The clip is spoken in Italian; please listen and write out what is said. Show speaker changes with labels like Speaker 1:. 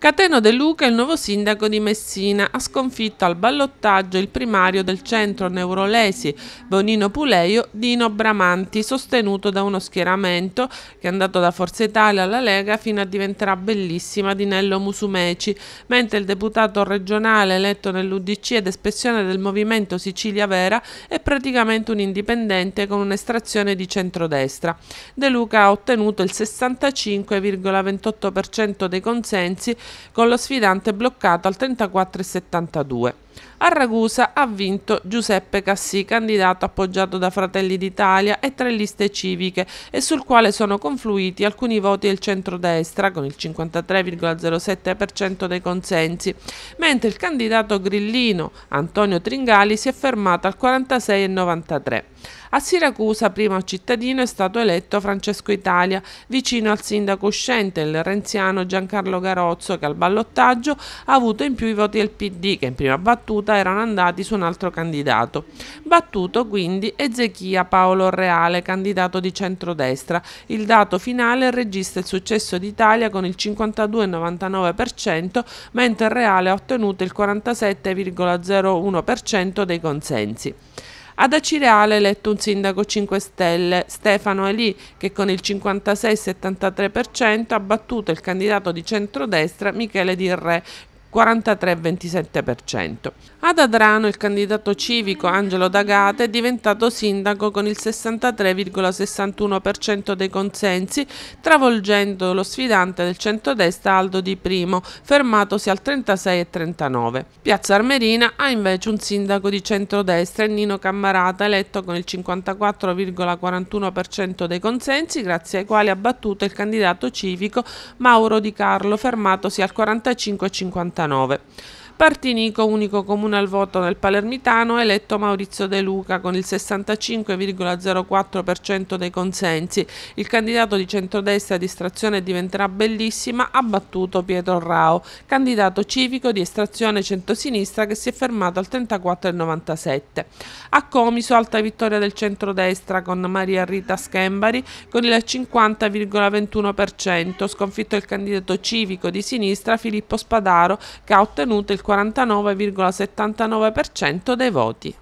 Speaker 1: Cateno De Luca è il nuovo sindaco di Messina, ha sconfitto al ballottaggio il primario del centro neurolesi Bonino Puleio, Dino Bramanti, sostenuto da uno schieramento che è andato da Forza Italia alla Lega fino a diventerà bellissima di Nello Musumeci, mentre il deputato regionale eletto nell'Udc ed espressione del movimento Sicilia Vera è praticamente un indipendente con un'estrazione di centrodestra. De Luca ha ottenuto il 65,28% dei consensi con lo sfidante bloccato al 34,72. A Ragusa ha vinto Giuseppe Cassì, candidato appoggiato da Fratelli d'Italia e tre liste civiche e sul quale sono confluiti alcuni voti del centrodestra con il 53,07% dei consensi, mentre il candidato grillino Antonio Tringali si è fermato al 46,93%. A Siracusa, primo cittadino, è stato eletto Francesco Italia, vicino al sindaco uscente, il renziano Giancarlo Garozzo, che al ballottaggio ha avuto in più i voti del PD, che in prima battuta battuta erano andati su un altro candidato. Battuto quindi Ezechia Paolo Reale, candidato di centrodestra. Il dato finale registra il successo d'Italia con il 52,99%, mentre Reale ha ottenuto il 47,01% dei consensi. Ad Acireale è eletto un sindaco 5 Stelle, Stefano Elì, che con il 56,73% ha battuto il candidato di centrodestra Michele Di Re, 43,27%. Ad Adrano il candidato civico Angelo D'Agata è diventato sindaco con il 63,61% dei consensi, travolgendo lo sfidante del centrodestra Aldo Di Primo, fermatosi al 36,39%. Piazza Armerina ha invece un sindaco di centrodestra, Nino Cammarata, eletto con il 54,41% dei consensi, grazie ai quali ha battuto il candidato civico Mauro Di Carlo, fermatosi al 45,50%. 49 Partinico, unico comune al voto nel palermitano, eletto Maurizio De Luca con il 65,04% dei consensi. Il candidato di centrodestra di estrazione diventerà bellissima, ha battuto Pietro Rao, candidato civico di estrazione centrosinistra che si è fermato al 34,97%. A Comiso, alta vittoria del centrodestra con Maria Rita Schembari con il 50,21%, sconfitto il candidato civico di sinistra Filippo Spadaro che ha ottenuto il 49,79% dei voti.